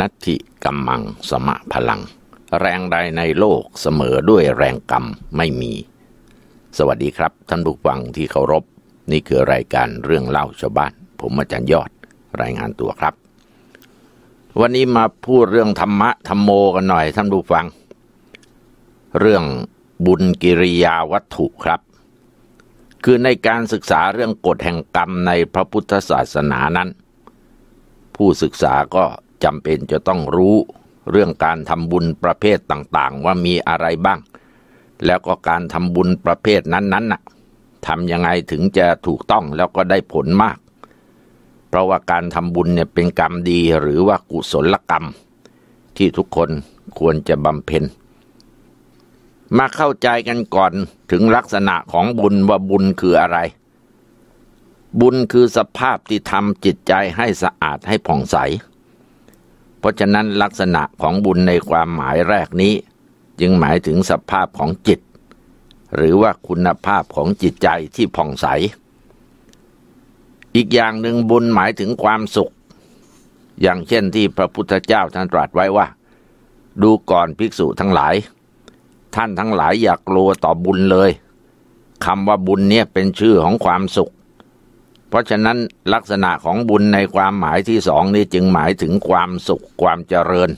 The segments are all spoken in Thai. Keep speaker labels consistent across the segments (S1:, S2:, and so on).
S1: นัตติกัมมังสมะพลัง แรงใดในโลกเสมอด้วยแรงกรรม ไม่มี สวัสดีครับ ท่านผู้ฟังที่เคารพนี่คือรายการเรื่องเล่าชาวบ้านผมอาจารย์ยอดรายงานตัวครับ วันนี้มาพูดเรื่องธรรมะธรรมโมกันหน่อยท่านผู้ฟัง เรื่องบุญกิริยาวัตถุครับ คือในการศึกษาเรื่องกฎแห่งกรรม ในพระพุทธศาสนานั้น ผู้ศึกษาก็จำเป็นจะต้องรู้เรื่องการทำบุญประเภทต่าง ๆ ว่ามีอะไรบ้าง แล้วก็การทำบุญประเภทนั้นๆ น่ะทำยังไงถึงจะถูกต้องแล้วก็ได้ผลมาก เพราะว่าการทำบุญเนี่ยเป็นกรรมดีหรือว่ากุศลกรรม ที่ทุกคนควรจะบำเพ็ญมาเข้าใจกันก่อนถึงลักษณะของบุญว่าบุญคืออะไร บุญคือสภาพที่ทำจิตใจให้สะอาดให้ผ่องใสเพราะฉะนั้นลักษณะของบุญในความหมายแรกนี้ จึงหมายถึงสภาพของจิตหรือว่าคุณภาพของจิตใจที่ผ่องใส อีกอย่างหนึ่งบุญหมายถึงความสุขอย่างเช่นที่พระพุทธเจ้าท่านตรัสไว้ว่าดูก่อนภิกษุทั้งหลาย ท่านทั้งหลายอย่ากลัวต่อบุญเลยคำว่าบุญเนี่ยเป็นชื่อของความสุขเพราะฉะนั้นลักษณะของบุญในความหมายที่สองนี้จึงหมายถึงความสุขความเจริญ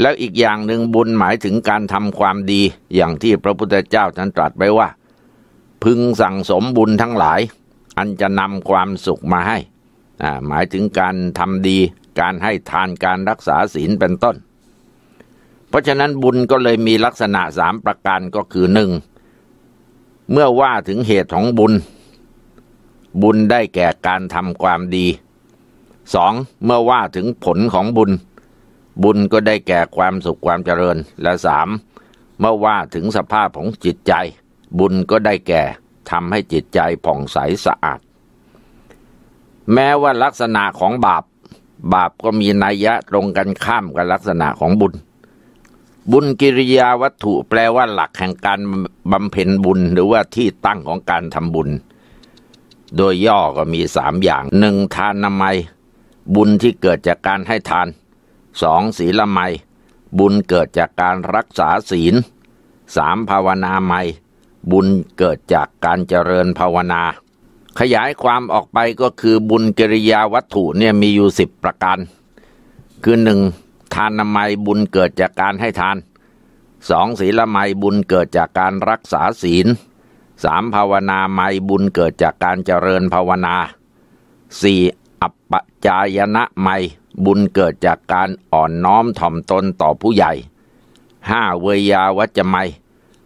S1: แล้วอีกอย่างหนึ่งบุญหมายถึงการทำความดีอย่างที่พระพุทธเจ้าท่านตรัสไว้ว่า พึงสั่งสมบุญทั้งหลาย อันจะนำความสุขมาให้ หมายถึงการทำดี การให้ทานการรักษาศีลเป็นต้น เพราะฉะนั้นบุญก็เลยมีลักษณะสามประการก็คือหนึ่งเมื่อว่าถึงเหตุของบุญบุญได้แก่การทำความดีสองเมื่อว่าถึงผลของบุญ บุญก็ได้แก่ความสุขความเจริญ และสามเมื่อว่าถึงสภาพของจิตใจ บุญก็ได้แก่ทำให้จิตใจผ่องใสสะอาด แม้ว่าลักษณะของบาป บาปก็มีนัยยะตรงกันข้ามกับลักษณะของบุญ บุญกิริยาวัตถุแปลว่าหลักแห่งการบำเพ็ญบุญหรือว่าที่ตั้งของการทำบุญโดยย่อก็มีสามอย่างหนึ่งทานนามัยบุญที่เกิดจากการให้ทานสองศีลไม บุญเกิดจากการรักษาศีลสามภาวนาไมบุญเกิดจากการเจริญภาวนา ขยายความออกไปก็คือบุญกิริยาวัตถุเนี่ยมีอยู่สิบประการคือหนึ่งทานนามัยบุญเกิดจากการให้ทานสองศีลไมบุญเกิดจากการรักษาศีลสามภาวนาไม่บุญเกิดจากการเจริญภาวนาสี่อัปปจายนะไม่บุญเกิดจากการอ่อนน้อมถ่อมตนต่อผู้ใหญ่ห้าเวยาวัจไม่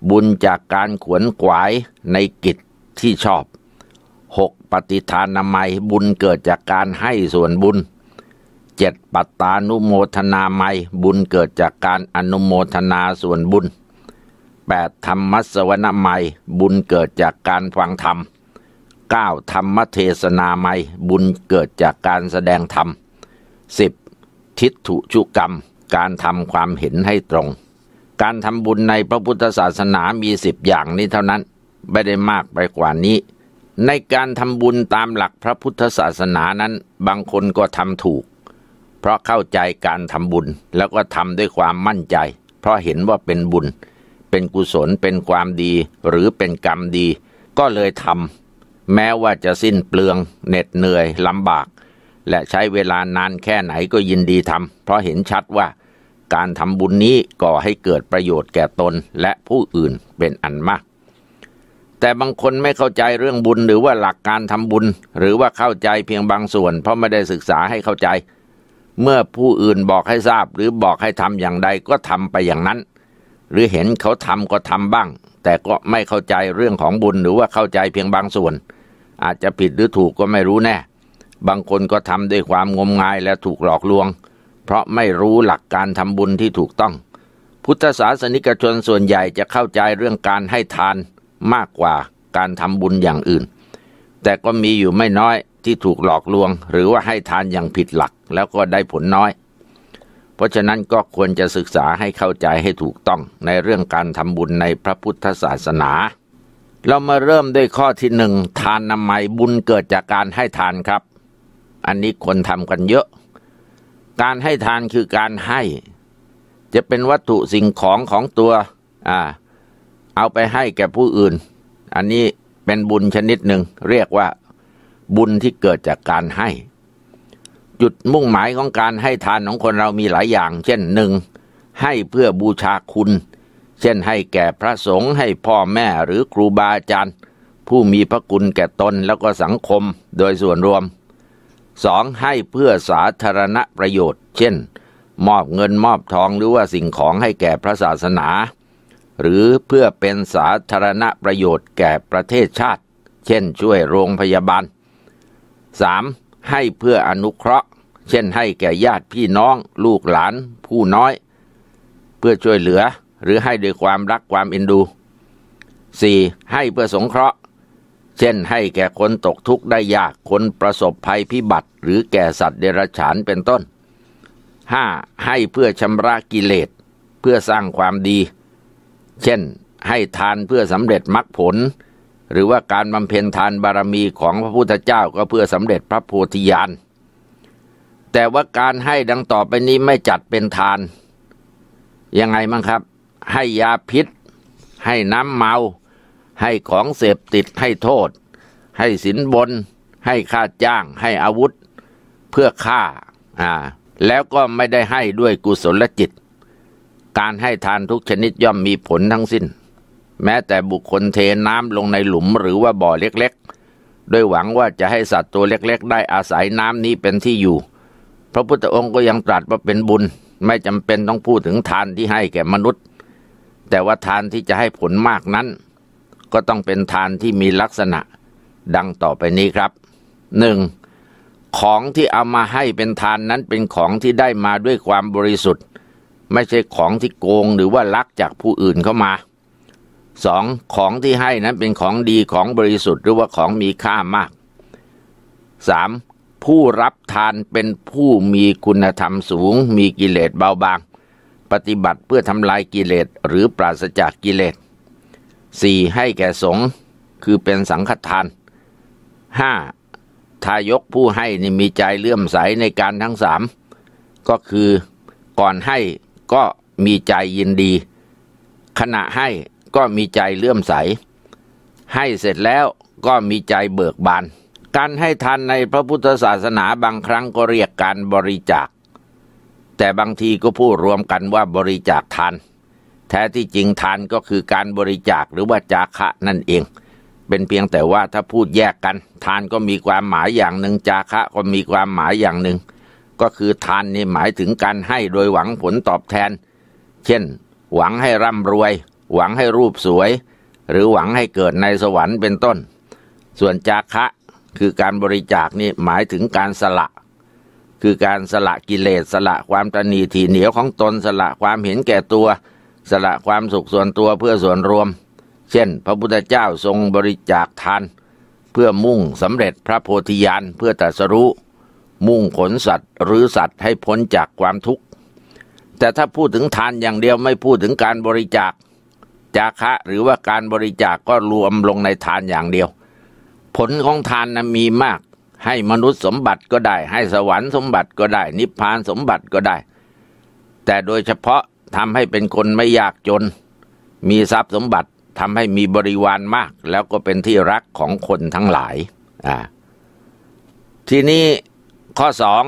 S1: บุญจากการขวนขวายในกิจที่ชอบหกปฏิทานาม่บุญเกิดจากการให้ส่วนบุญเจ็ดปัตตานุโมทนาไม่บุญเกิดจากการอนุโมทนาส่วนบุญแปดธรรมสวนไม่บุญเกิดจากการฟังธรรมาธรรมเทศนาไมัยบุญเกิดจากการแสดงธรรมสิบทิฏฐุชุกรรมการ ทำ ความเห็นให้ตรง การทำบุญในพระพุทธศาสนามีสิบอย่างนี้เท่านั้นไม่ได้มากไปกว่านี้ ในการทำบุญตามหลักพระพุทธศาสนานั้นบางคนก็ทำ ถูก เพราะเข้าใจการทำบุญแล้วก็ทำด้วยความมั่นใจ เพราะเห็นว่าเป็นบุญเป็นกุศลเป็นความดีหรือเป็นกรรมดี ก็เลยทำแม้ว่าจะสิ้นเปลืองเหน็ดเหนื่อยลำบาก และใช้เวลานานแค่ไหนก็ยินดีทำเพราะเห็นชัดว่าการทำบุญนี้ก่อให้เกิดประโยชน์แก่ตนและผู้อื่นเป็นอันมาก แต่บางคนไม่เข้าใจเรื่องบุญหรือว่าหลักการทำบุญ หรือว่าเข้าใจเพียงบางส่วนเพราะไม่ได้ศึกษาให้เข้าใจ เมื่อผู้อื่นบอกให้ทราบ หรือบอกให้ทำอย่างใดก็ทำไปอย่างนั้นหรือเห็นเขาทำก็ทำบ้าง แต่ก็ไม่เข้าใจเรื่องของบุญหรือว่าเข้าใจเพียงบางส่วนอาจจะผิดหรือถูกก็ไม่รู้แน่ บางคนก็ทำด้วยความงมงายและถูกหลอกลวง เพราะไม่รู้หลักการทำบุญที่ถูกต้อง พุทธศาสนิกชนส่วนใหญ่จะเข้าใจเรื่องการให้ทานมากกว่าการทำบุญอย่างอื่น แต่ก็มีอยู่ไม่น้อยที่ถูกหลอกลวง หรือว่าให้ทานอย่างผิดหลักแล้วก็ได้ผลน้อยเพราะฉะนั้นก็ควรจะศึกษาให้เข้าใจให้ถูกต้อง ในเรื่องการทำบุญในพระพุทธศาสนา เรามาเริ่มด้วยข้อที่หนึ่ง ทานนำไมบุญเกิดจากการให้ทานครับ อันนี้คนทำกันเยอะ การให้ทานคือการให้ จะเป็นวัตถุสิ่งของของตัวอ่าเอาไปให้แก่ผู้อื่น อันนี้เป็นบุญชนิดหนึ่ง เรียกว่าบุญที่เกิดจากการให้จุดมุ่งหมายของการให้ทานของคนเรามีหลายอย่าง เช่นหนึ่ง ให้เพื่อบูชาคุณ เช่นให้แก่พระสงฆ์ ให้พ่อแม่ หรือครูบาอาจารย์ ผู้มีพระคุณแก่ตน แล้วก็สังคม โดยส่วนรวมสองให้เพื่อสาธารณประโยชน์ เช่น มอบเงินมอบทองหรือว่าสิ่งของให้แก่พระศาสนา หรือเพื่อเป็นสาธารณประโยชน์แก่ประเทศชาติ เช่น ช่วยโรงพยาบาล 3. ให้เพื่ออนุเคราะเช่นให้แก่ญาติพี่น้อง ลูกหลาน ผู้น้อย เพื่อช่วยเหลือหรือให้ด้วยความรักความเอ็นดู 4. ให้เพื่อสงเคราะห์ เช่นให้แก่คนตกทุกข์ได้ยากคนประสบภัยพิบัติ หรือแก่สัตว์เดรัจฉานเป็นต้น 5. ให้เพื่อชำระกิเลสเพื่อสร้างความดี เช่น ให้ทานเพื่อสำเร็จมรรคผล หรือว่าการบำเพ็ญทานบารมีของพระพุทธเจ้าก็เพื่อสำเร็จพระโพธิญาณแต่ว่าการให้ดังต่อไปนี้ไม่จัดเป็นทาน ยังไงมั้งครับ ให้ยาพิษ ให้น้ำเมา ให้ของเสพติด ให้โทษ ให้สินบน ให้ค่าจ้าง ให้อาวุธ เพื่อฆ่าอ่า แล้วก็ไม่ได้ให้ด้วยกุศลจิต การให้ทานทุกชนิดย่อมมีผลทั้งสิ้น แม้แต่บุคคลเทน้ำลงในหลุมหรือว่าบ่อเล็กๆด้วยหวังว่าจะให้สัตว์ตัวเล็กๆ ได้อาศัยน้ำนี้เป็นที่อยู่พระพุทธองค์ก็ยังตรัสว่าเป็นบุญ ไม่จำเป็นต้องพูดถึงทานที่ให้แก่มนุษย์ แต่ว่าทานที่จะให้ผลมากนั้น ก็ต้องเป็นทานที่มีลักษณะดังต่อไปนี้ครับหนึ่งของที่เอามาให้เป็นทานนั้นเป็นของที่ได้มาด้วยความบริสุทธิ์ ไม่ใช่ของที่โกงหรือว่าลักจากผู้อื่นเข้ามาสองของที่ให้นั้นเป็นของดีของบริสุทธิ์ หรือว่าของมีค่ามากสามผู้รับทานเป็นผู้มีคุณธรรมสูงมีกิเลสเบาบางปฏิบัติเพื่อทำลายกิเลสหรือปราศจากกิเลส 4. ให้แก่สงคือเป็นสังฆทาน 5. ทายกผู้ให้นี่มีใจเลื่อมใสในการทั้งสามก็คือก่อนให้ก็มีใจยินดี ขณะให้ก็มีใจเลื่อมใส ให้เสร็จแล้วก็มีใจเบิกบานการให้ทานในพระพุทธศาสนาบางครั้งก็เรียกการบริจาค แต่บางทีก็พูดรวมกันว่าบริจาคทาน แท้ที่จริงทานก็คือการบริจาคหรือว่าจาคะนั่นเอง เป็นเพียงแต่ว่าถ้าพูดแยกกัน ทานก็มีความหมายอย่างหนึ่งจาคะก็มีความหมายอย่างหนึ่ง ก็คือทานนี่หมายถึงการให้โดยหวังผลตอบแทน เช่น หวังให้ร่ำรวย หวังให้รูปสวย หรือหวังให้เกิดในสวรรค์เป็นต้น ส่วนจาคะคือการบริจาคนี่หมายถึงการสละคือการสละกิเลสสละความตนีทีเหนียวของตนสละความเห็นแก่ตัว สละความสุขส่วนตัวเพื่อส่วนรวม เช่น พระพุทธเจ้าทรงบริจาคทาน เพื่อมุ่งสำเร็จพระโพธิญาณเพื่อตรัสรู้มุ่งขนสัตว์ หรือสัตว์ให้พ้นจากความทุกข์ แต่ถ้าพูดถึงทานอย่างเดียวไม่พูดถึงการบริจาคจาคะหรือว่าการบริจาคกก็รวมลงในทานอย่างเดียวผลของทานนะมีมาก ให้มนุษย์สมบัติก็ได้ ให้สวรรค์สมบัติก็ได้ นิพพานสมบัติก็ได้ แต่โดยเฉพาะทำให้เป็นคนไม่ยากจน มีทรัพย์สมบัติทำให้มีบริวารมาก แล้วก็เป็นที่รักของคนทั้งหลายอ่าทีนี้ข้อสอง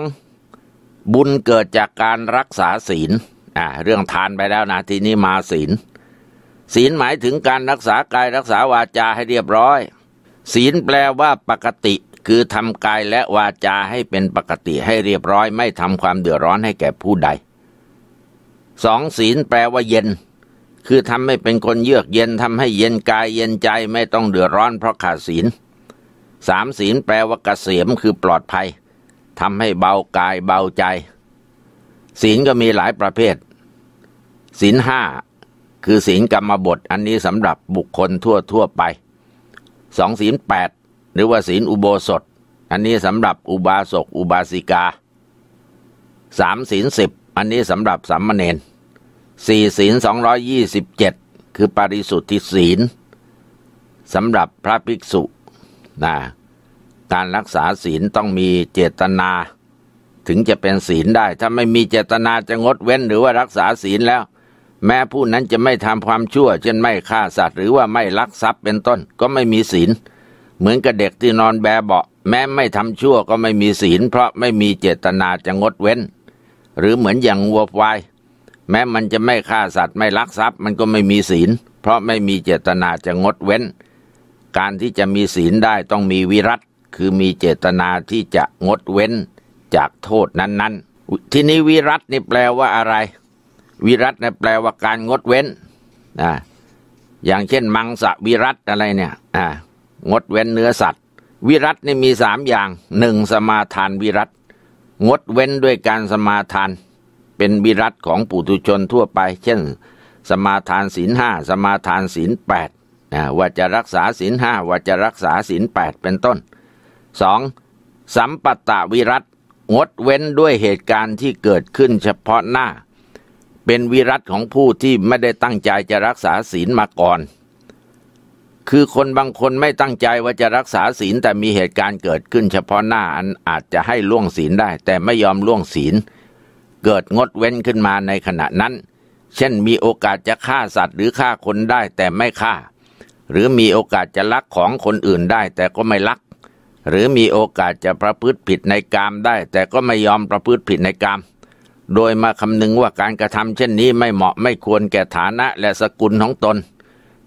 S1: บุญเกิดจากการรักษาศีลอ่าเรื่องทานไปแล้วนะทีนี้มาศีล ศีลหมายถึงการรักษากายรักษาวาจาให้เรียบร้อยศีลแปลว่า ปกติ คือทำกายและวาจาให้เป็นปกติให้เรียบร้อย ไม่ทำความเดือดร้อนให้แก่ผู้ใดสองศีลแปลว่าเย็น คือทำให้เป็นคนเยือกเย็นทำให้เย็นกายเย็นใจไม่ต้องเดือดร้อนเพราะขาดศีลสามศีลแปลว่ากเกษมคือปลอดภัยทำให้เบากายเบาใจ ศีลก็มีหลายประเภท ศีลห้าคือศีลกรรมบท อันนี้สำหรับบุคคลทั่วทั่วไปสองศีลแปดหรือว่าศีลอุโบสถ อันนี้สำหรับอุบาสกอุบาสิกาสามศีลสิบอันนี้สำหรับสามเณรสี่ศีลสองร้อยยี่สิบเจ็ดคือปริสุทธิศีลสำหรับพระภิกษุนะการรักษาศีลต้องมีเจตนา ถึงจะเป็นศีลได้ ถ้าไม่มีเจตนาจะงดเว้น หรือว่ารักษาศีลแล้วแม้ผู้นั้นจะไม่ทำความชั่ว เช่นไม่ฆ่าสัตว์หรือว่าไม่ลักทรัพย์เป็นต้นก็ไม่มีศีล เหมือนกับเด็กที่นอนแบเบาะ แม้ไม่ทำชั่วก็ไม่มีศีล เพราะไม่มีเจตนาจะงดเว้น หรือเหมือนอย่างวัวควายแม้มันจะไม่ฆ่าสัตว์ไม่ลักทรัพย์มันก็ไม่มีศีล เพราะไม่มีเจตนาจะงดเว้น การที่จะมีศีลได้ต้องมีวิรัตคือมีเจตนาที่จะงดเว้นจากโทษนั้นๆทีนี้วิรัตนี่แปลว่าอะไรวิรัตนแปลว่าการงดเว้นนะอย่างเช่น มังสวิรัตอะไรเนี่ยอ่งดเว้นเนื้อสัตว์ วิรัตนี่มีสามอย่างหนึ่งสมาทานวิรัตงดเว้นด้วยการสมาทาน เป็นวิรัตของปุถุชนทั่วไป เช่น สมาทานศีลห้าสมาทานศีลแปดนะว่าจะรักษาศีลห้าว่าจะรักษาศีลแปดเป็นต้นสองสัมปตะวิรัตงดเว้นด้วยเหตุการณ์ที่เกิดขึ้นเฉพาะหน้าเป็นวิรัตของผู้ที่ไม่ได้ตั้งใจจะรักษาศีลมาก่อน คือคนบางคนไม่ตั้งใจว่าจะรักษาศีลแต่มีเหตุการณ์เกิดขึ้น เฉพาะหน้าอันอาจจะให้ล่วงศีลได้ แต่ไม่ยอมล่วงศีล เกิดงดเว้นขึ้นมาในขณะนั้น เช่นมีโอกาสจะฆ่าสัตว์หรือฆ่าคนได้แต่ไม่ฆ่า หรือมีโอกาสจะลักของคนอื่นได้แต่ก็ไม่ลัก หรือมีโอกาสจะประพฤติผิดในกามได้ แต่ก็ไม่ยอมประพฤติผิดในกามโดยมาคำนึงว่าการกระทำเช่นนี้ไม่เหมาะไม่ควรแก่ฐานะและสกุลของตน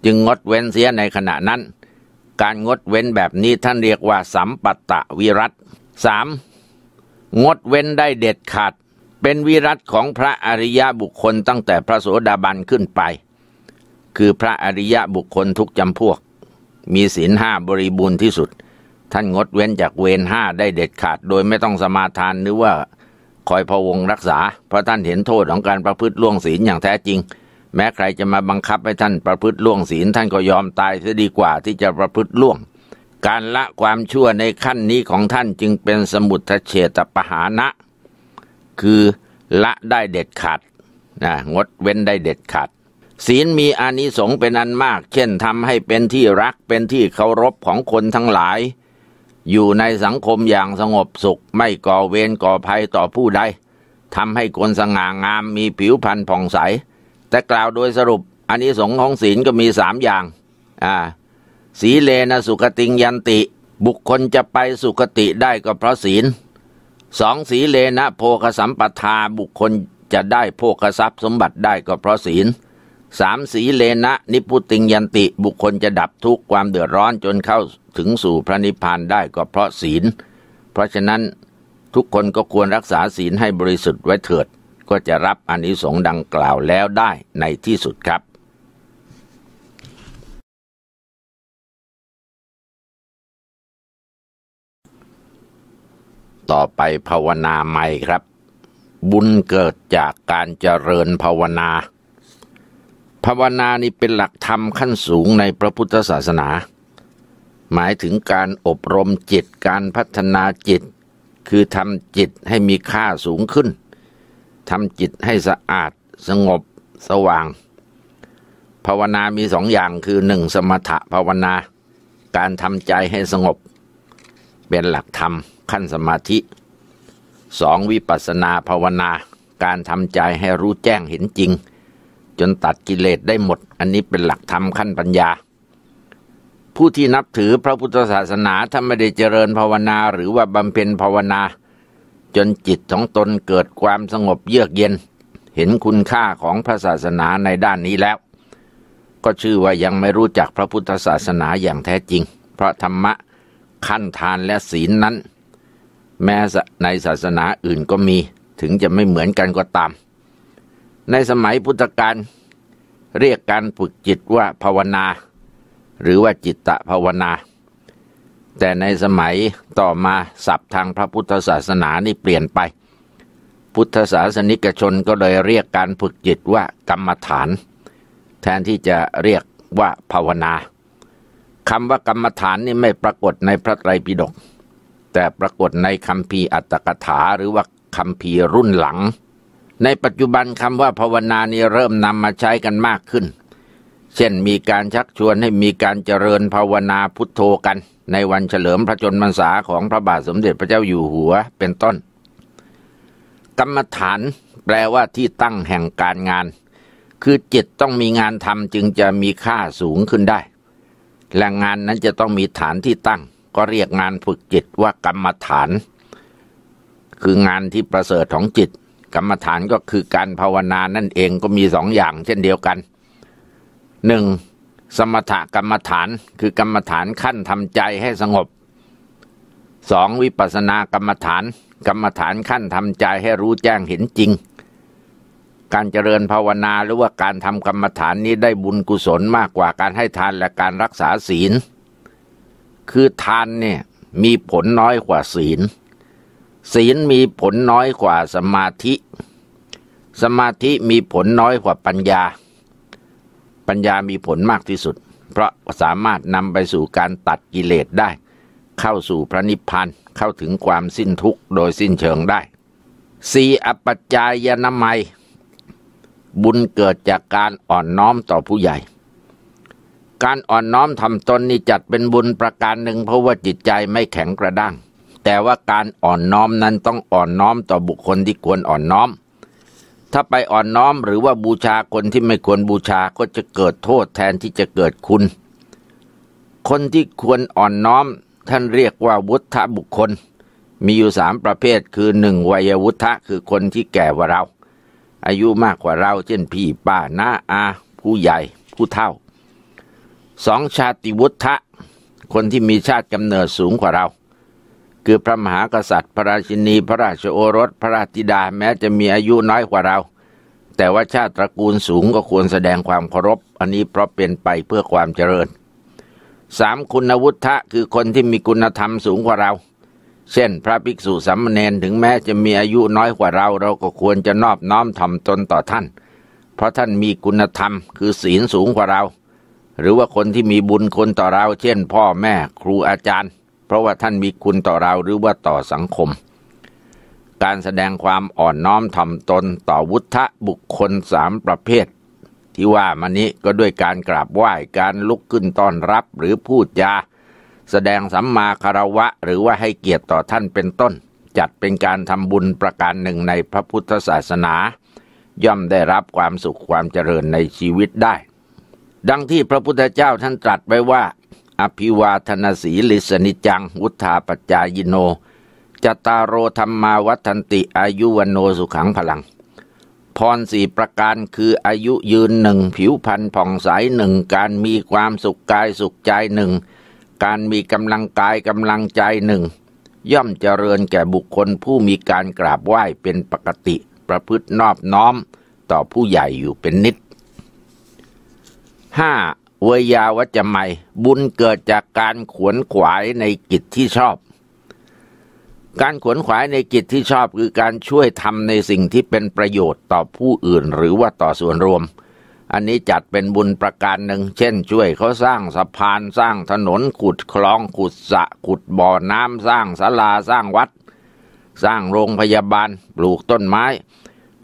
S1: จึงงดเว้นเสียในขณะนั้น การงดเว้นแบบนี้ท่านเรียกว่าสัมปัตตวิรัตสามงดเว้นได้เด็ดขาด เป็นวิรัตของพระอริยบุคคลตั้งแต่พระโสดาบันขึ้นไป คือพระอริยบุคคลทุกจำพวก มีศีลห้าบริบูรณ์ที่สุด ท่านงดเว้นจากเวรห้าได้เด็ดขาด โดยไม่ต้องสมาทานหรือว่าคอยพวงรักษาเพราะท่านเห็นโทษของการประพฤติล่วงศีลอย่างแท้จริง แม้ใครจะมาบังคับให้ท่านประพฤติล่วงศีลท่านก็ยอมตายเสียดีกว่าที่จะประพฤติล่วง การละความชั่วในขั้นนี้ของท่านจึงเป็นสมุทเฉตปหานะ คือละได้เด็ดขาดนะงดเว้นได้เด็ดขาดศีลมีอานิสงส์เป็นอันมาก เช่นทำให้เป็นที่รักเป็นที่เคารพของคนทั้งหลายอยู่ในสังคมอย่างสงบสุขไม่ก่อเวรก่อภัยต่อผู้ใดทำให้คนสง่างามมีผิวพรรณผ่องใสแต่กล่าวโดยสรุปอันนี้สงฆ์ของศีลก็มีสามอย่างอ่าสีเลนะสุขติงยันติ บุคคลจะไปสุขติได้ก็เพราะศีลสองสีเลนะโภคสัมปทาบุคคลจะได้โภคทรัพย์สมบัติได้ก็เพราะศีลสามสีเลนะ นิพุติงยันติบุคคลจะดับทุกความเดือดร้อนจนเข้าถึงสู่พระนิพพานได้ก็เพราะศีล เพราะฉะนั้นทุกคนก็ควรรักษาศีลให้บริสุทธิ์ไว้เถิด ก็จะรับอนิสงส์ดังกล่าวแล้วได้ในที่สุดครับ ต่อไปภาวนาใหม่ครับ บุญเกิดจากการเจริญภาวนาภาวนานี่เป็นหลักธรรมขั้นสูงในพระพุทธศาสนา หมายถึงการอบรมจิตการพัฒนาจิต คือทำจิตให้มีค่าสูงขึ้นทำจิตให้สะอาด สงบสว่างภาวนามีสองอย่างคือหนึ่งสมถะภาวนา การทำใจให้สงบเป็นหลักธรรมขั้นสมาธิสองวิปัสนาภาวนา การทำใจให้รู้แจ้งเห็นจริงจนตัดกิเลสได้หมด อันนี้เป็นหลักธรรมขั้นปัญญา ผู้ที่นับถือพระพุทธศาสนาถ้าไม่ได้เจริญภาวนาหรือว่าบำเพ็ญภาวนา จนจิตของตนเกิดความสงบเยือกเย็น เห็นคุณค่าของพระศาสนาในด้านนี้แล้ว ก็ชื่อว่ายังไม่รู้จักพระพุทธศาสนาอย่างแท้จริง เพราะธรรมะขั้นทานและศีลนั้น แม้ในศาสนาอื่นก็มีถึงจะไม่เหมือนกันก็ตามในสมัยพุทธกาลเรียกการฝึกจิตว่าภาวนา หรือว่าจิตตภาวนา แต่ในสมัยต่อมาศัพท์ทางพระพุทธศาสนานี่เปลี่ยนไป พุทธศาสนิกชนก็เลยเรียกการฝึกจิตว่ากรรมฐาน แทนที่จะเรียกว่าภาวนาคำว่ากรรมฐานนี่ไม่ปรากฏในพระไตรปิฎกแต่ปรากฏในคำพีอัตตกถาหรือว่าคำพีรุ่นหลังในปัจจุบันคำว่าภาวนานี้เริ่มนำมาใช้กันมากขึ้น เช่นมีการชักชวนให้มีการเจริญภาวนาพุทโธกัน ในวันเฉลิมพระชนมพรรษาของพระบาทสมเด็จพระเจ้าอยู่หัวเป็นต้น กรรมฐานแปลว่าที่ตั้งแห่งการงาน คือจิตต้องมีงานทำจึงจะมีค่าสูงขึ้นได้ และงานนั้นจะต้องมีฐานที่ตั้ง ก็เรียกงานฝึกจิตว่ากรรมฐาน คืองานที่ประเสริฐของจิตกรรมฐานก็คือการภาวนานั่นเองก็มีสองอย่าง เช่นเดียวกันหนึ่งสมถกรรมฐานคือกรรมฐานขั้นทำใจให้สงบสองวิปัสสนากรรมฐาน กรรมฐานขั้นทำใจให้รู้แจ้งเห็นจริง การเจริญภาวนาหรือว่าการทำกรรมฐานนี้ได้บุญกุศลมากกว่าการให้ทานและการรักษาศีล คือทานเนี่ยมีผลน้อยกว่าศีลศีลมีผลน้อยกว่าสมาธิ สมาธิมีผลน้อยกว่าปัญญา ปัญญามีผลมากที่สุด เพราะสามารถนำไปสู่การตัดกิเลสได้ เข้าสู่พระนิพพาน เข้าถึงความสิ้นทุกข์โดยสิ้นเชิงได้ สีอปัจจายนามัย บุญเกิดจากการอ่อนน้อมต่อผู้ใหญ่ การอ่อนน้อมทำตนนี่จัดเป็นบุญประการหนึ่งเพราะว่าจิตใจไม่แข็งกระด้างแต่ว่าการอ่อนน้อมนั้นต้องอ่อนน้อมต่อบุคคลที่ควรอ่อนน้อม ถ้าไปอ่อนน้อมหรือว่าบูชาคนที่ไม่ควรบูชาก็จะเกิดโทษแทนที่จะเกิดคุณ คนที่ควรอ่อนน้อม ท่านเรียกว่าวุฒบุคคลมีอยู่สามประเภทคือหนึ่งวัยวุฒะคือคนที่แก่กว่าเรา อายุมากกว่าเราเช่นพี่ป้าน้าอา ผู้ใหญ่ ผู้เฒ่าสองชาติวุฒะคนที่มีชาติกำเนิดสูงกว่าเราคือ พระมหากษัตริย์พระราชินี พระราชโอรส พระราชธิดาแม้จะมีอายุน้อยกว่าเรา แต่ว่าชาติตระกูลสูงก็ควรแสดงความเคารพ อันนี้เพราะเป็นไปเพื่อความเจริญสามคุณวุฒะคือคนที่มีคุณธรรมสูงกว่าเราเช่นพระภิกษุสามเณรถึงแม้จะมีอายุน้อยกว่าเราเราก็ควรจะนอบน้อมทำตนต่อท่าน เพราะท่านมีคุณธรรมคือศีลสูงกว่าเรา หรือว่าคนที่มีบุญคนต่อเราเช่น พ่อแม่ครูอาจารย์เพราะว่าท่านมีคุณต่อเราหรือว่าต่อสังคม การแสดงความอ่อนน้อมถ่อมตนต่อวุฒะบุคคลสามประเภท ที่ว่ามานี้ก็ด้วยการกราบไหว้การลุกขึ้นต้อนรับหรือพูดจาแสดงสัมมาคารวะ หรือว่าให้เกียรติต่อท่านเป็นต้น จัดเป็นการทำบุญประการหนึ่งในพระพุทธศาสนา ย่อมได้รับความสุขความเจริญในชีวิตได้ ดังที่พระพุทธเจ้าท่านตรัสไว้ว่าอภิวาทนสีลิสนิจังวุธาปจายโนจตารโรธรรมาวัฒนติอายุวโนสุขังพลัง พรสี่ประการคืออายุยืนหนึ่งผิวพรรณผ่องใสหนึ่งการมีความสุขกายสุขใจหนึ่งการมีกำลังกายกำลังใจหนึ่งย่อมเจริญแก่บุคคลผู้มีการกราบไหว้เป็นปกติ ประพฤตินอบน้อมต่อผู้ใหญ่อยู่เป็นนิด 5. วยาวัจไมบุญเกิดจากการขวนขวายในกิจที่ชอบ การขวนขวายในกิจที่ชอบคือการช่วยทำในสิ่งที่เป็นประโยชน์ต่อผู้อื่นหรือว่าต่อส่วนรวม อันนี้จัดเป็นบุญประการหนึ่ง เช่นช่วยเขาสร้างสะพาน สร้างถนน ขุดคลองขุดสะขุดบ่อน้ำสร้างศาลาสร้างวัด สร้างโรงพยาบาลปลูกต้นไม้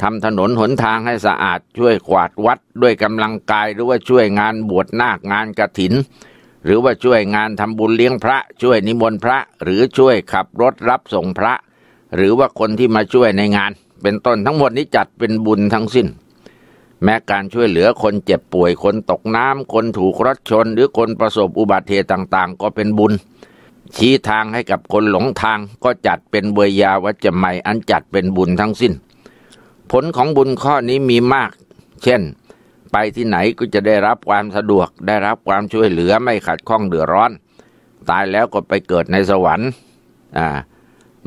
S1: ทำถนนหนทางให้สะอาดช่วยขวาดวัดด้วยกำลังกายหรือว่าช่วยงานบวชนาคงานกระถิน หรือว่าช่วยงานทำบุญเลี้ยงพระช่วยนิมนต์พระหรือช่วยขับรถรับส่งพระ หรือว่าคนที่มาช่วยในงาน เป็นต้นทั้งหมดนี้จัดเป็นบุญทั้งสิ้น แม้การช่วยเหลือคนเจ็บป่วยคนตกน้ำคนถูกรถชน หรือคนประสบอุบัติเหตุต่างๆ ก็เป็นบุญ ชี้ทางให้กับคนหลงทางก็จัดเป็นเบยยาวัจจะไมอันจัดเป็นบุญทั้งสิ้นผลของบุญข้อนี้มีมาก เช่น ไปที่ไหนก็จะได้รับความสะดวกได้รับความช่วยเหลือ ไม่ขัดข้องเดือดร้อน ตายแล้วก็ไปเกิดในสวรรค์ อ่า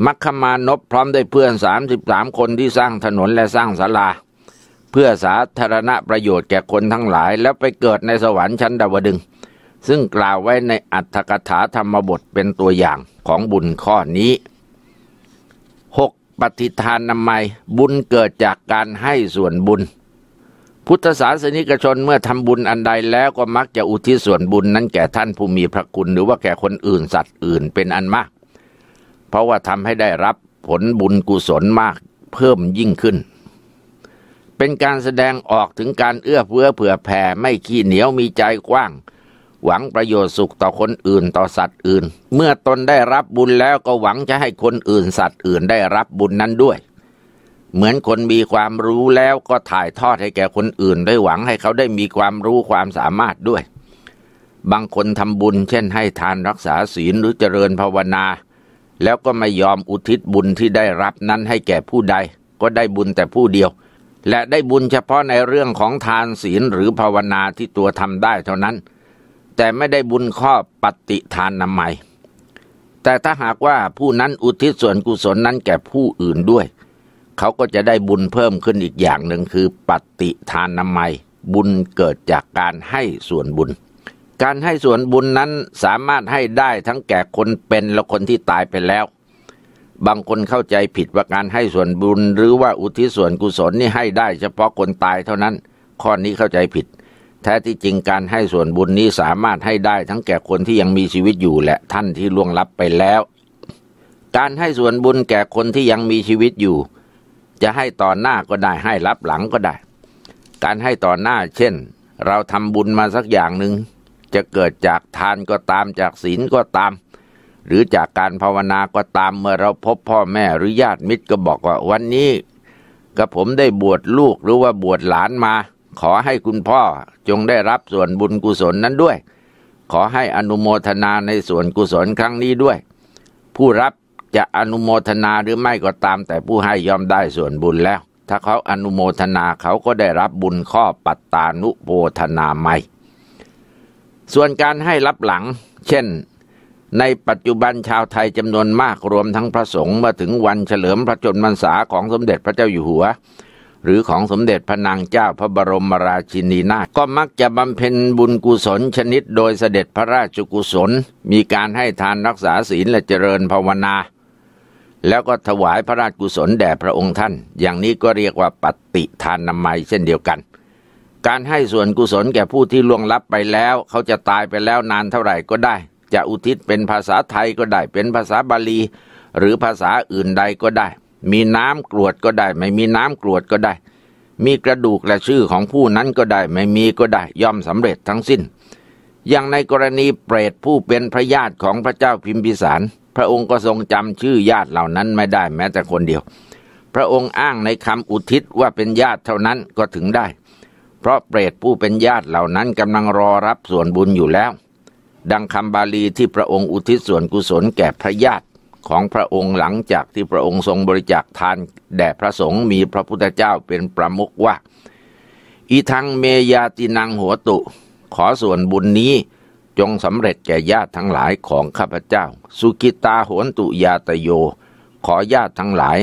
S1: มัคคมานพพร้อมด้วยเพื่อนสามสิบสามคนที่สร้างถนนและสร้างศาลา เพื่อสาธารณประโยชน์แก่คนทั้งหลายแล้วไปเกิดในสวรรค์ชั้นดาวดึง ซึ่งกล่าวไว้ในอัตถกถาธรรมบทเป็นตัวอย่างของบุญข้อนี้หกปฏิทานนามัย บุญเกิดจากการให้ส่วนบุญ พุทธศาสนิกชนเมื่อทำบุญอันใดแล้วก็มักจะอุทิศส่วนบุญนั้นแก่ท่านผู้มีพระคุณหรือว่าแก่คนอื่นสัตว์อื่นเป็นอันมาก เพราะว่าทำให้ได้รับผลบุญกุศลมากเพิ่มยิ่งขึ้น เป็นการแสดงออกถึงการเอื้อเฟื้อเผื่อแผ่ไม่ขี้เหนียวมีใจกว้างหวังประโยชน์สุขต่อคนอื่นต่อสัตว์อื่น เมื่อตนได้รับบุญแล้วก็หวังจะให้คนอื่นสัตว์อื่นได้รับบุญนั้นด้วย เหมือนคนมีความรู้แล้วก็ถ่ายทอดให้แก่คนอื่นด้วยหวังให้เขาได้มีความรู้ความสามารถด้วย บางคนทำบุญเช่นให้ทานรักษาศีลหรือเจริญภาวนา แล้วก็ไม่ยอมอุทิศบุญที่ได้รับนั้นให้แก่ผู้ใด ก็ได้บุญแต่ผู้เดียว และได้บุญเฉพาะในเรื่องของทานศีลหรือภาวนาที่ตัวทำได้เท่านั้นแต่ไม่ได้บุญข้อปฏิทานนำใหม่แต่ถ้าหากว่าผู้นั้นอุทิศส่วนกุศลนั้นแก่ผู้อื่นด้วย เขาก็จะได้บุญเพิ่มขึ้นอีกอย่างหนึ่งคือ ปฏิทานนำใหม่บุญเกิดจากการให้ส่วนบุญ การให้ส่วนบุญนั้นสามารถให้ได้ทั้งแก่คนเป็นและคนที่ตายไปแล้ว บางคนเข้าใจผิดว่าการให้ส่วนบุญ หรือว่าอุทิศส่วนกุศลนี่ให้ได้ เฉพาะคนตายเท่านั้นข้อนี้เข้าใจผิดแท้ที่จริงการให้ส่วนบุญนี้สามารถให้ได้ทั้งแก่คนที่ยังมีชีวิตอยู่และท่านที่ล่วงลับไปแล้ว การให้ส่วนบุญแก่คนที่ยังมีชีวิตอยู่ จะให้ต่อหน้าก็ได้ให้รับหลังก็ได้ การให้ต่อหน้าเช่น เราทำบุญมาสักอย่างหนึ่งจะเกิดจากทานก็ตามจากศีลก็ตาม หรือจากการภาวนาก็ตามเมื่อเราพบพ่อแม่หรือญาติมิตรก็บอกว่าวันนี้กับผมได้บวชลูกหรือว่าบวชหลานมาขอให้คุณพ่อจงได้รับส่วนบุญกุศลนั้นด้วย ขอให้อนุโมทนาในส่วนกุศลครั้งนี้ด้วย ผู้รับจะอนุโมทนาหรือไม่ก็ตามแต่ผู้ให้ยอมได้ส่วนบุญแล้ว ถ้าเขาอนุโมทนาเขาก็ได้รับบุญข้อปัตตานุโปทนาใหม่ส่วนการให้รับหลัง เช่น ในปัจจุบันชาวไทยจำนวนมากรวมทั้งพระสงฆ์มาถึงวันเฉลิมพระชนมพรรษาของสมเด็จพระเจ้าอยู่หัวหรือของสมเด็จพระนางเจ้าพระบรมราชินีนาถก็มักจะบำเพ็ญบุญกุศลชนิดโดยเสด็จพระราชกุศลมีการให้ทานรักษาศีลและเจริญภาวนา แล้วก็ถวายพระราชกุศลแด่พระองค์ท่าน อย่างนี้ก็เรียกว่าปฏิทานนามัยเช่นเดียวกัน การให้ส่วนกุศลแก่ผู้ที่ล่วงลับไปแล้วเขาจะตายไปแล้วนานเท่าไหร่ก็ได้ จะอุทิศเป็นภาษาไทยก็ได้เป็นภาษาบาลี หรือภาษาอื่นใดก็ได้มีน้ำกรวดก็ได้ ไม่มีน้ำกรวดก็ได้ มีกระดูกและชื่อของผู้นั้นก็ได้ ไม่มีก็ได้ ย่อมสำเร็จทั้งสิ้น อย่างในกรณีเปรตผู้เป็นพระญาติของพระเจ้าพิมพิสาร พระองค์ก็ทรงจำชื่อญาติเหล่านั้นไม่ได้แม้แต่คนเดียว พระองค์อ้างในคำอุทิศว่าเป็นญาติเท่านั้นก็ถึงได้ เพราะเปรตผู้เป็นญาติเหล่านั้นกำลังรอรับส่วนบุญอยู่แล้ว ดังคำบาลีที่พระองค์อุทิศส่วนกุศลแก่พระญาติของพระองค์หลังจากที่พระองค์ทรงบริจาคทานแด่พระสงฆ์มีพระพุทธเจ้าเป็นประมุขว่าอีทังเมยาตินังหัวตุ ขอส่วนบุญนี้จงสำเร็จแก่ญาติทั้งหลายของข้าพเจ้า สุกิตาโหนตุยาตโย ขอญาติทั้งหลาย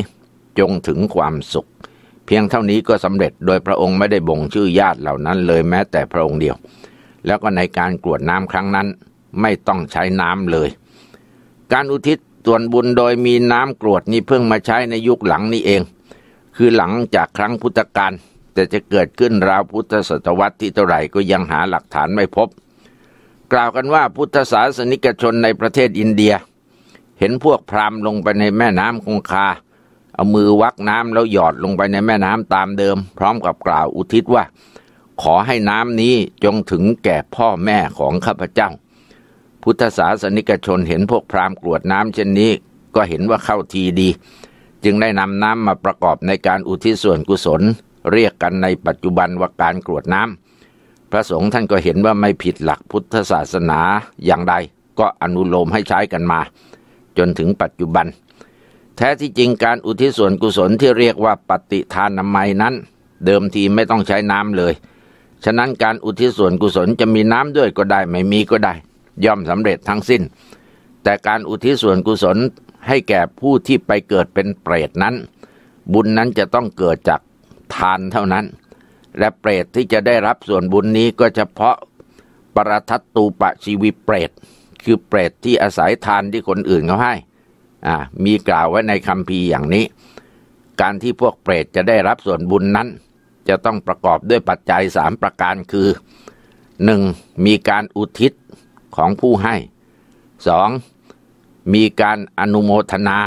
S1: จงถึงความสุข เพียงเท่านี้ก็สำเร็จโดยพระองค์ไม่ได้บ่งชื่อญาติเหล่านั้นเลยแม้แต่พระองค์เดียวแล้วก็ในการกรวดน้ำครั้งนั้นไม่ต้องใช้น้ำเลย การอุทิศส่วนบุญโดยมีน้ำกรวดนี่เพิ่งมาใช้ในยุคหลังนี้เอง คือหลังจากครั้งพุทธกาลแต่จะเกิดขึ้นราวพุทธศตวรรษที่เท่าไหร่ก็ยังหาหลักฐานไม่พบ กล่าวกันว่าพุทธศาสนิกชนในประเทศอินเดีย เห็นพวกพราหมณ์ลงไปในแม่น้ำคงคา เอามือวักน้ำแล้วหยอดลงไปในแม่น้ำตามเดิมพร้อมกับกล่าวอุทิศว่า ขอให้น้ำนี้จงถึงแก่พ่อแม่ของข้าพเจ้าพุทธศาสนิกชนเห็นพวกพราหมณ์กรวดน้ำเช่นนี้ ก็เห็นว่าเข้าทีดี จึงได้นำน้ำมาประกอบในการอุทิศส่วนกุศลเรียกกันในปัจจุบันว่าการกรวดน้ำพระสงฆ์ท่านก็เห็นว่าไม่ผิดหลักพุทธศาสนาอย่างใดก็อนุโลมให้ใช้กันมา จนถึงปัจจุบัน แท้ที่จริงการอุทิศส่วนกุศลที่เรียกว่าปฏิทานนามัยนั้น เดิมทีไม่ต้องใช้น้ำเลย ฉะนั้นการอุทิศส่วนกุศลจะมีน้ำด้วยก็ได้ไม่มีก็ได้ย่อมสำเร็จทั้งสิ้น แต่การอุทิศส่วนกุศลให้แก่ผู้ที่ไปเกิดเป็นเปรตนั้น บุญนั้นจะต้องเกิดจากทานเท่านั้น และเปรตที่จะได้รับส่วนบุญนี้ก็เฉพาะปรทัตตูปะ ชีวิเปรต คือเปรตที่อาศัยทานที่คนอื่นเขาให้อ่ามีกล่าวไว้ในคำพีอย่างนี้ การที่พวกเปรตจะได้รับส่วนบุญนั้น จะต้องประกอบด้วยปัจจัยสามประการคือหนึ่งมีการอุทิศของผู้ให้ 2. มีการอนุโมทนา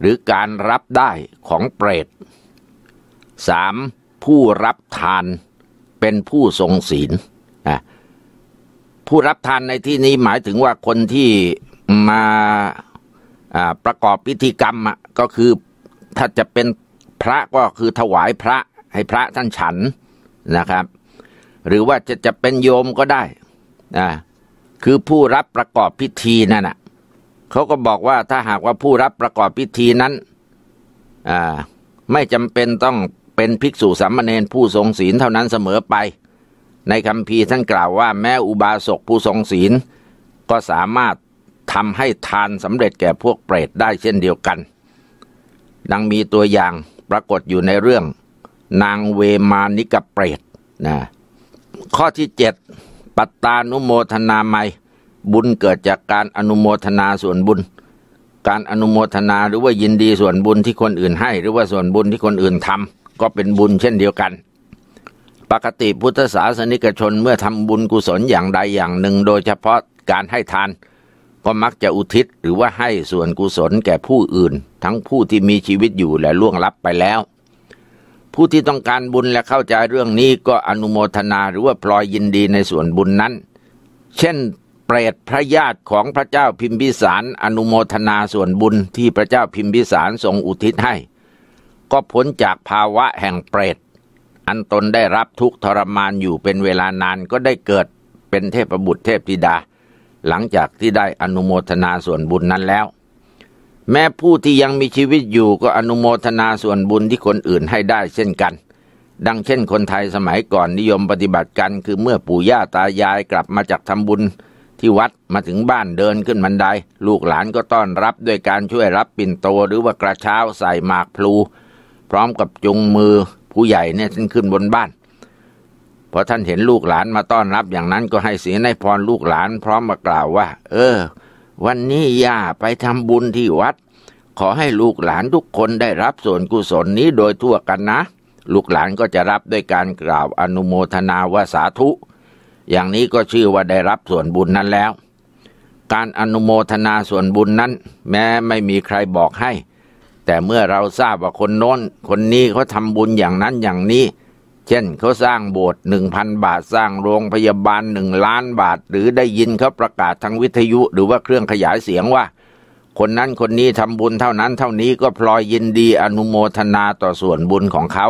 S1: หรือการรับได้ของเปรต 3. ผู้รับทานเป็นผู้ทรงศีลนะผู้รับทานในที่นี้หมายถึงว่าคนที่มาประกอบพิธีกรรม ก็คือถ้าจะเป็นพระก็คือถวายพระให้พระท่านฉันนะครับ หรือว่าจะจะเป็นโยมก็ได้นะคือผู้รับประกอบพิธีนั่นน่ะเขาก็บอกว่าถ้าหากว่าผู้รับประกอบพิธีนั้นไม่จำเป็นต้องเป็นภิกษุสามเณรผู้ทรงศีลเท่านั้นเสมอไปในคำพีท่านกล่าวว่า แม้อุบาสกผู้ทรงศีลก็สามารถทำให้ทานสำเร็จแก่พวกเปรตได้เช่นเดียวกัน ดังมีตัวอย่างปรากฏอยู่ในเรื่อง นางเวมานิกเปรตนะข้อที่เจ็ดปัตตานุโมทนาใหม่บุญเกิดจากการอนุโมทนาส่วนบุญ การอนุโมทนาหรือว่ายินดีส่วนบุญที่คนอื่นให้ หรือว่าส่วนบุญที่คนอื่นทำ ก็เป็นบุญเช่นเดียวกัน ปกติพุทธศาสนิกชนเมื่อทำบุญกุศลอย่างใดอย่างหนึ่ง โดยเฉพาะการให้ทานก็มักจะอุทิศหรือว่าให้ส่วนกุศลแก่ผู้อื่น ทั้งผู้ที่มีชีวิตอยู่และล่วงลับไปแล้วผู้ที่ต้องการบุญและเข้าใจเรื่องนี้ก็อนุโมทนาหรือว่าพลอยยินดีในส่วนบุญนั้น เช่นเปรตพระญาติของพระเจ้าพิมพิสาร อนุโมทนาส่วนบุญที่พระเจ้าพิมพิสารทรงอุทิศให้ ก็พ้นจากภาวะแห่งเปรตอันตนได้รับทุกทรมานอยู่เป็นเวลานานก็ได้เกิดเป็นเทพบุตรเทพธิดา หลังจากที่ได้อนุโมทนาส่วนบุญนั้นแล้วแม้ผู้ที่ยังมีชีวิตอยู่ก็อนุโมทนาส่วนบุญที่คนอื่นให้ได้เช่นกัน ดังเช่นคนไทยสมัยก่อนนิยมปฏิบัติกันคือเมื่อปู่ย่าตายายกลับมาจากทำบุญที่วัดมาถึงบ้านเดินขึ้นบันได ลูกหลานก็ต้อนรับด้วยการช่วยรับปิ่นโตหรือว่ากระเช้าใส่หมากพลู พร้อมกับจุงมือผู้ใหญ่เนี่ยท่านขึ้นบนบ้านพอท่านเห็นลูกหลานมาต้อนรับอย่างนั้นก็ให้เสียในพรลูกหลาน พร้อมมากล่าวว่า เออวันนี้ย่าไปทำบุญที่วัด ขอให้ลูกหลานทุกคนได้รับส่วนกุศลนี้โดยทั่วกันนะ ลูกหลานก็จะรับด้วยการกล่าวอนุโมทนาว่าสาธุ อย่างนี้ก็ชื่อว่าได้รับส่วนบุญนั้นแล้ว การอนุโมทนาส่วนบุญนั้นแม้ไม่มีใครบอกให้ แต่เมื่อเราทราบว่าคนโน้น คนนี้เขาทำบุญอย่างนั้นอย่างนี้เช่นเขาสร้างโบสถ์หนึ่งพันบาทสร้างโรงพยาบาลหนึ่งล้านบาท หรือได้ยินเขาประกาศทางวิทยุหรือว่าเครื่องขยายเสียงว่า คนนั้นคนนี้ทำบุญเท่านั้นเท่านี้ก็พลอยยินดีอนุโมทนาต่อส่วนบุญของเขา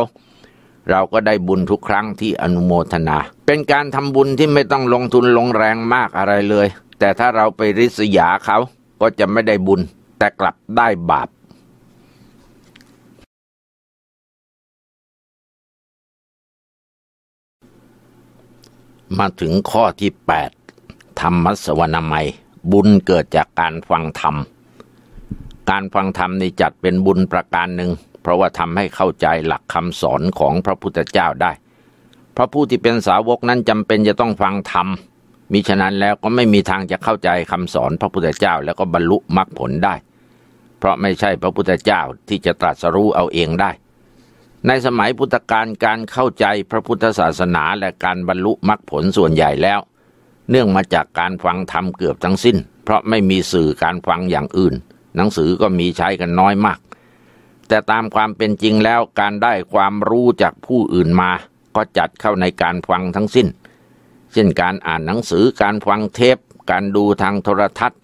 S1: เราก็ได้บุญทุกครั้งที่อนุโมทนา เป็นการทำบุญที่ไม่ต้องลงทุนลงแรงมากอะไรเลย แต่ถ้าเราไปริษยาเขาก็จะไม่ได้บุญแต่กลับได้บาปมาถึงข้อที่ 8 ธรรมสวนามัยบุญเกิดจากการฟังธรรม การฟังธรรมนี่จัดเป็นบุญประการหนึ่ง เพราะว่าทำให้เข้าใจหลักคำสอนของพระพุทธเจ้าได้พระผู้ที่เป็นสาวกนั้นจำเป็นจะต้องฟังธรรมมิฉะนั้นแล้วก็ไม่มีทางจะเข้าใจคำสอนพระพุทธเจ้าแล้วก็บรรลุมรรคผลได้ เพราะไม่ใช่พระพุทธเจ้าที่จะตรัสรู้เอาเองได้ในสมัยพุทธกาลการเข้าใจพระพุทธศาสนาและการบรรลุมรรคผลส่วนใหญ่แล้ว เนื่องมาจากการฟังธรรมเกือบทั้งสิ้น เพราะไม่มีสื่อการฟังอย่างอื่น หนังสือก็มีใช้กันน้อยมาก แต่ตามความเป็นจริงแล้วการได้ความรู้จากผู้อื่นมา ก็จัดเข้าในการฟังทั้งสิ้น เช่นการอ่านหนังสือการฟังเทปการดูทางโทรทัศน์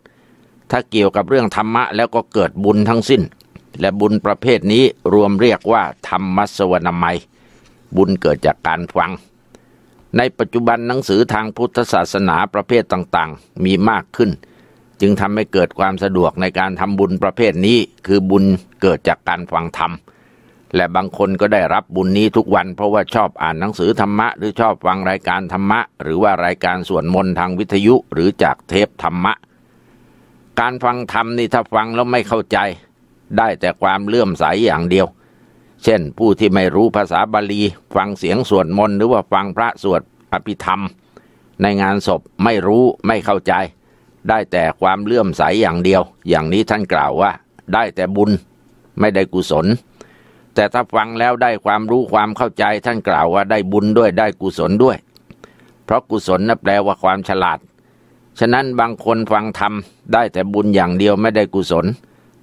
S1: ถ้าเกี่ยวกับเรื่องธรรมะแล้วก็เกิดบุญทั้งสิ้นและบุญประเภทนี้รวมเรียกว่าธรรมสวนามัย บุญเกิดจากการฟัง ในปัจจุบันหนังสือทางพุทธศาสนาประเภทต่างๆ มีมากขึ้น จึงทำให้เกิดความสะดวกในการทำบุญประเภทนี้ คือบุญเกิดจากการฟังธรรมและบางคนก็ได้รับบุญนี้ทุกวัน เพราะว่าชอบอ่านหนังสือธรรมะหรือชอบฟังรายการธรรมะ หรือว่ารายการส่วนมนทางวิทยุหรือจากเทปธรรมะ การฟังธรรมนี่ถ้าฟังแล้วไม่เข้าใจได้แต่ความเลื่อมใสอย่างเดียว เช่นผู้ที่ไม่รู้ภาษาบาลี ฟังเสียงสวดมนต์หรือว่าฟังพระสวดอภิธรรม ในงานศพไม่รู้ไม่เข้าใจ ได้แต่ความเลื่อมใสอย่างเดียว อย่างนี้ท่านกล่าวว่า ได้แต่บุญไม่ได้กุศล แต่ถ้าฟังแล้วได้ความรู้ความเข้าใจท่านกล่าวว่าได้บุญด้วยได้กุศลด้วย เพราะกุศลนั่นแปลว่าความฉลาด ฉะนั้นบางคนฟังธรรม ได้แต่บุญอย่างเดียวไม่ได้กุศล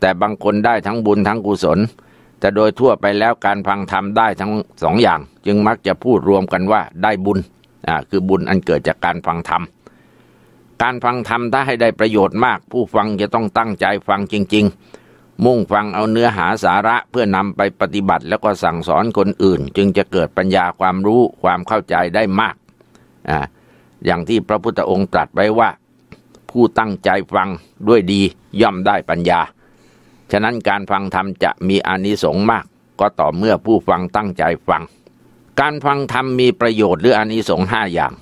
S1: แต่บางคนได้ทั้งบุญทั้งกุศล แต่โดยทั่วไปแล้วการฟังธรรมได้ทั้งสองอย่าง จึงมักจะพูดรวมกันว่าได้บุญอ่าคือบุญอันเกิดจากการฟังธรรม การฟังธรรมถ้าให้ได้ประโยชน์มาก ผู้ฟังจะต้องตั้งใจฟังจริง ๆ มุ่งฟังเอาเนื้อหาสาระเพื่อนำไปปฏิบัติแล้วก็สั่งสอนคนอื่น จึงจะเกิดปัญญาความรู้ความเข้าใจได้มากอ่าอย่างที่พระพุทธองค์ตรัสไว้ว่า ผู้ตั้งใจฟังด้วยดีย่อมได้ปัญญาฉะนั้นการฟังธรรมจะมีอานิสงส์มาก ก็ต่อเมื่อผู้ฟังตั้งใจฟัง การฟังธรรมมีประโยชน์หรืออานิสงส์ห้าอย่าง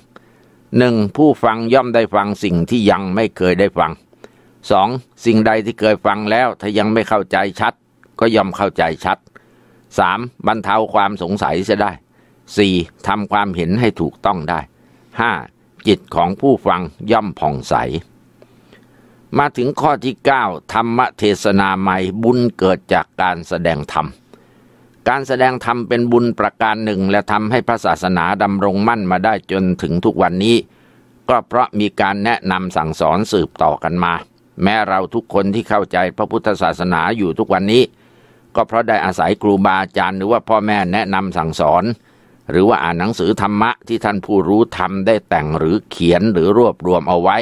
S1: หนึ่งผู้ฟังย่อมได้ฟังสิ่งที่ยังไม่เคยได้ฟังสองสิ่งใดที่เคยฟังแล้วถ้ายังไม่เข้าใจชัด ก็ย่อมเข้าใจชัดสามบรรเทาความสงสัยเสียได้สี่ทำความเห็นให้ถูกต้องได้ห้าจิตของผู้ฟังย่อมผ่องใสมาถึงข้อที่9ธรรมเทศนาใหม่บุญเกิดจากการแสดงธรรมการแสดงธรรมเป็นบุญประการหนึ่ง และทำให้พระศาสนาดำรงมั่นมาได้จนถึงทุกวันนี้ ก็เพราะมีการแนะนำสั่งสอนสืบต่อกันมา แม้เราทุกคนที่เข้าใจพระพุทธศาสนาอยู่ทุกวันนี้ ก็เพราะได้อาศัยครูบาอาจารย์หรือว่าพ่อแม่แนะนำสั่งสอน หรือว่าอ่านหนังสือธรรมะที่ท่านผู้รู้ทำได้แต่งหรือเขียนหรือรวบรวมเอาไว้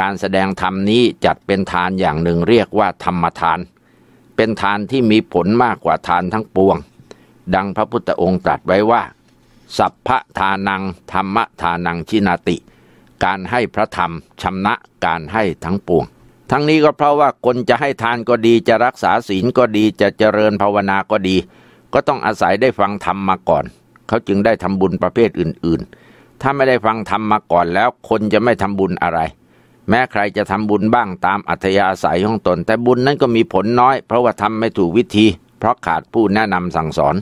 S1: การแสดงธรรมนี้จัดเป็นทานอย่างหนึ่งเรียกว่าธรรมทาน เป็นทานที่มีผลมากกว่าทานทั้งปวง ดังพระพุทธองค์ตรัสไว้ว่า สัพพะทานัง ธรรมทานังชินาติ การให้พระธรรมชำนะการให้ทั้งปวง ทั้งนี้ก็เพราะว่าคนจะให้ทานก็ดี จะรักษาศีลก็ดีจะเจริญภาวนาก็ดี ก็ต้องอาศัยได้ฟังธรรมมาก่อน เขาจึงได้ทำบุญประเภทอื่นๆ ถ้าไม่ได้ฟังธรรมมาก่อนแล้วคนจะไม่ทำบุญอะไรแม้ใครจะทำบุญบ้างตามอัธยาศัยของตน แต่บุญนั้นก็มีผลน้อยเพราะว่าทำไม่ถูกวิธี เพราะขาดผู้แนะนำสั่งสอน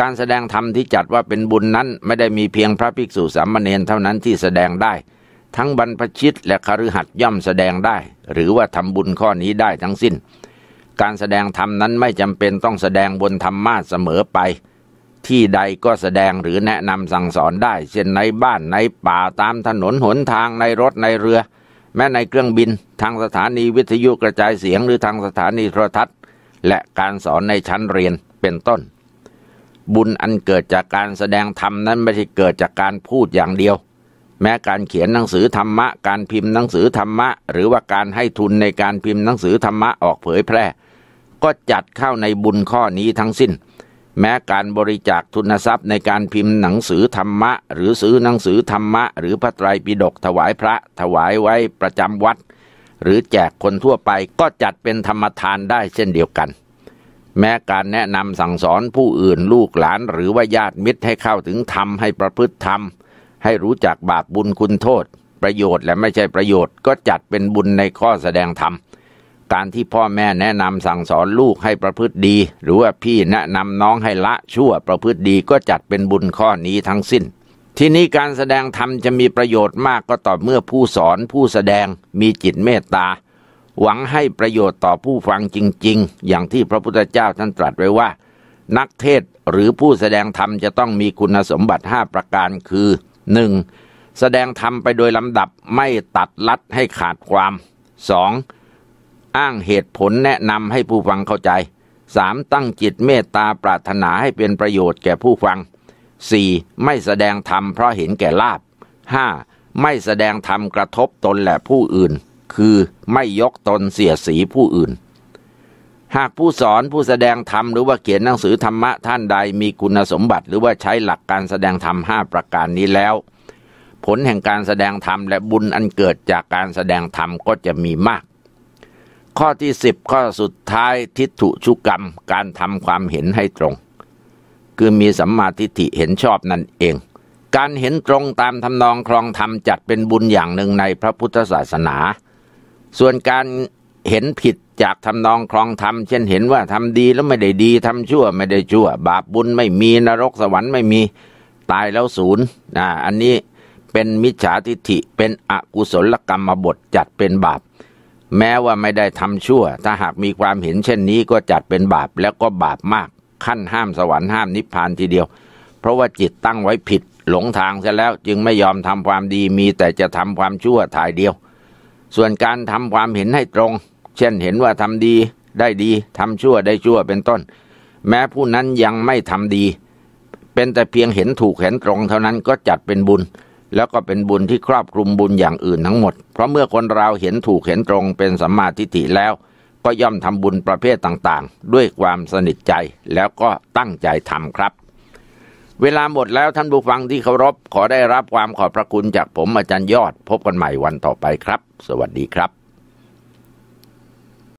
S1: การแสดงธรรมที่จัดว่าเป็นบุญนั้นไม่ได้มีเพียงพระภิกษุสามเณรเท่านั้นที่แสดงได้ ทั้งบรรพชิตและคฤหัสถ์ย่อมแสดงได้ หรือว่าทำบุญข้อนี้ได้ทั้งสิ้น การแสดงธรรมนั้นไม่จำเป็นต้องแสดงบนธรรมาสเสมอไป ที่ใดก็แสดงหรือแนะนำสั่งสอนได้เช่นในบ้านในป่าตามถนนหนทางในรถในเรือแม้ในเครื่องบิน ทางสถานีวิทยุกระจายเสียง หรือทางสถานีโทรทัศน์ และการสอนในชั้นเรียนเป็นต้น บุญอันเกิดจากการแสดงธรรมนั้นไม่ใช่เกิดจากการพูดอย่างเดียว แม้การเขียนหนังสือธรรมะ การพิมพ์หนังสือธรรมะ หรือว่าการให้ทุนในการพิมพ์หนังสือธรรมะออกเผยแพร่ ก็จัดเข้าในบุญข้อนี้ทั้งสิ้นแม้การบริจาคทุนทรัพย์ในการพิมพ์หนังสือธรรมะ หรือ ซื้อหนังสือธรรมะ หรือพระไตรปิฎกถวายพระถวายไว้ประจำวัด หรือแจกคนทั่วไปก็จัดเป็นธรรมทานได้เช่นเดียวกัน แม้การแนะนำสั่งสอนผู้อื่นลูกหลาน หรือว่าญาติมิตรให้เข้าถึงธรรมให้ประพฤติธรรม ให้รู้จักบาปบุญคุณโทษ ประโยชน์และไม่ใช่ประโยชน์ก็จัดเป็นบุญในข้อแสดงธรรมการที่พ่อแม่แนะนำสั่งสอนลูกให้ประพฤติดี หรือว่าพี่แนะนำน้องให้ละ ชั่วประพฤติดีก็จัดเป็นบุญข้อนี้ทั้งสิ้น ทีนี้การแสดงธรรมจะมีประโยชน์มากก็ต่อเมื่อผู้สอนผู้แสดงมีจิตเมตตา หวังให้ประโยชน์ต่อผู้ฟังจริงๆ อย่างที่พระพุทธเจ้าท่านตรัสไว้ว่า นักเทศหรือผู้แสดงธรรมจะต้องมีคุณสมบัติ 5 ประการคือ 1. แสดงธรรมไปโดยลำดับไม่ตัดลัดให้ขาดความ 2. อ้างเหตุผลแนะนำให้ผู้ฟังเข้าใจ 3. ตั้งจิตเมตตาปรารถนาให้เป็นประโยชน์แก่ผู้ฟัง 4. ไม่แสดงธรรมเพราะเห็นแก่ลาบ 5. ไม่แสดงธรรมกระทบตนและผู้อื่น คือไม่ยกตนเสียสีผู้อื่น หากผู้สอนผู้แสดงธรรมหรือว่าเขียนหนังสือธรรมะท่านใดมีคุณสมบัติหรือว่าใช้หลักการแสดงธรรมห้าประการนี้แล้ว ผลแห่งการแสดงธรรมและบุญอันเกิดจากการแสดงธรรมก็จะมีมากข้อที่สิบข้อสุดท้ายทิฏฐุชุกรรมการทำความเห็นให้ตรงคือมีสัมมาทิฏฐิเห็นชอบนั่นเอง การเห็นตรงตามทำนองครองธรรมจัดเป็นบุญอย่างหนึ่งในพระพุทธศาสนา ส่วนการเห็นผิดจากทำนองครองธรรมเช่นเห็นว่าทำดีแล้วไม่ได้ดีทำชั่วไม่ได้ชั่ว บาปบุญไม่มีนรกสวรรค์ไม่มีตายแล้วศูนย์นะอันนี้เป็นมิจฉาทิฏฐิเป็นอกุศลกรรมบทจัดเป็นบาปแม้ว่าไม่ได้ทำชั่ว ถ้าหากมีความเห็นเช่นนี้ก็จัดเป็นบาปแล้วก็บาปมาก ขั้นห้ามสวรรค์ห้ามนิพพานทีเดียว เพราะว่าจิตตั้งไว้ผิด หลงทางเสียแล้วจึงไม่ยอมทำความดีมีแต่จะทำความชั่วถ่ายเดียว ส่วนการทำความเห็นให้ตรงเช่นเห็นว่าทำดีได้ดีทำชั่วได้ชั่วเป็นต้น แม้ผู้นั้นยังไม่ทำดี เป็นแต่เพียงเห็นถูกเห็นตรงเท่านั้นก็จัดเป็นบุญแล้วก็เป็นบุญที่ครอบคลุมบุญอย่างอื่นทั้งหมด เพราะเมื่อคนเราเห็นถูกเห็นตรงเป็นสัมมาทิฏฐิแล้ว ก็ย่อมทำบุญประเภทต่างๆ ด้วยความสนิทใจแล้วก็ตั้งใจทำครับ เวลาหมดแล้วท่านผู้ฟังที่เคารพ ขอได้รับความขอบพระคุณจากผม อาจารย์ยอด พบกันใหม่วันต่อไปครับ สวัสดีครับ